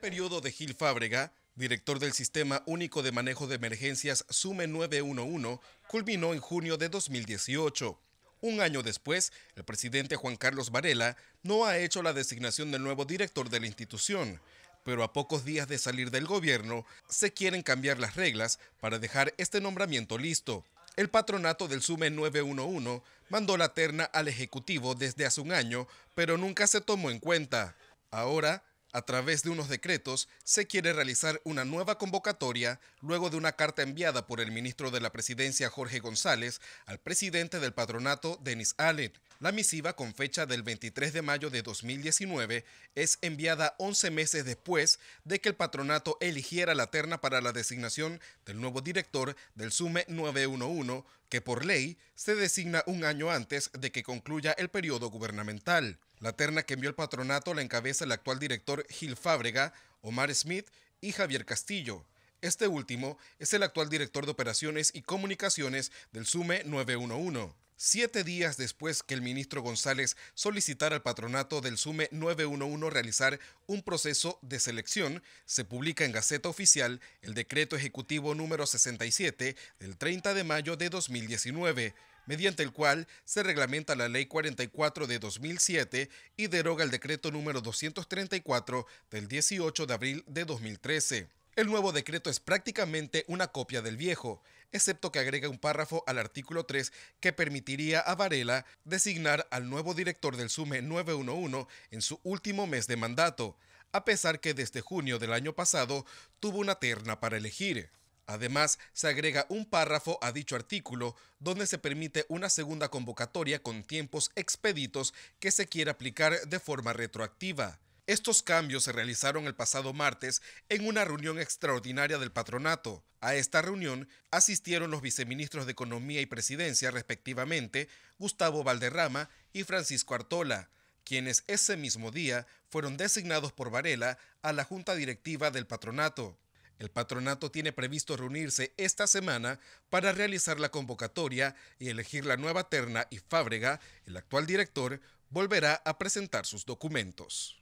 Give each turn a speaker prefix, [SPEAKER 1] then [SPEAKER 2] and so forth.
[SPEAKER 1] periodo de Gil Fábrega, director del Sistema Único de Manejo de Emergencias SUME 911, culminó en junio de 2018. Un año después, el presidente Juan Carlos Varela no ha hecho la designación del nuevo director de la institución, pero a pocos días de salir del gobierno, se quieren cambiar las reglas para dejar este nombramiento listo. El patronato del SUME 911 mandó la terna al Ejecutivo desde hace un año, pero nunca se tomó en cuenta. Ahora a través de unos decretos se quiere realizar una nueva convocatoria luego de una carta enviada por el ministro de la Presidencia Jorge González al presidente del patronato Denis Allen. La misiva con fecha del 23 de mayo de 2019 es enviada 11 meses después de que el patronato eligiera la terna para la designación del nuevo director del SUME 911, que por ley se designa un año antes de que concluya el periodo gubernamental. La terna que envió el patronato la encabeza el actual director Gil Fábrega, Omar Smith y Javier Castillo. Este último es el actual director de operaciones y comunicaciones del SUME 911. Siete días después que el ministro González solicitara al patronato del SUME 911 realizar un proceso de selección, se publica en Gaceta Oficial el decreto ejecutivo número 67 del 30 de mayo de 2019 mediante el cual se reglamenta la Ley 44 de 2007 y deroga el decreto número 234 del 18 de abril de 2013. El nuevo decreto es prácticamente una copia del viejo, excepto que agrega un párrafo al artículo 3 que permitiría a Varela designar al nuevo director del SUME 911 en su último mes de mandato, a pesar que desde junio del año pasado tuvo una terna para elegir. Además, se agrega un párrafo a dicho artículo donde se permite una segunda convocatoria con tiempos expeditos que se quiera aplicar de forma retroactiva. Estos cambios se realizaron el pasado martes en una reunión extraordinaria del patronato. A esta reunión asistieron los viceministros de Economía y Presidencia, respectivamente, Gustavo Valderrama y Francisco Artola, quienes ese mismo día fueron designados por Varela a la Junta Directiva del Patronato. El patronato tiene previsto reunirse esta semana para realizar la convocatoria y elegir la nueva terna y Fábrega, el actual director, volverá a presentar sus documentos.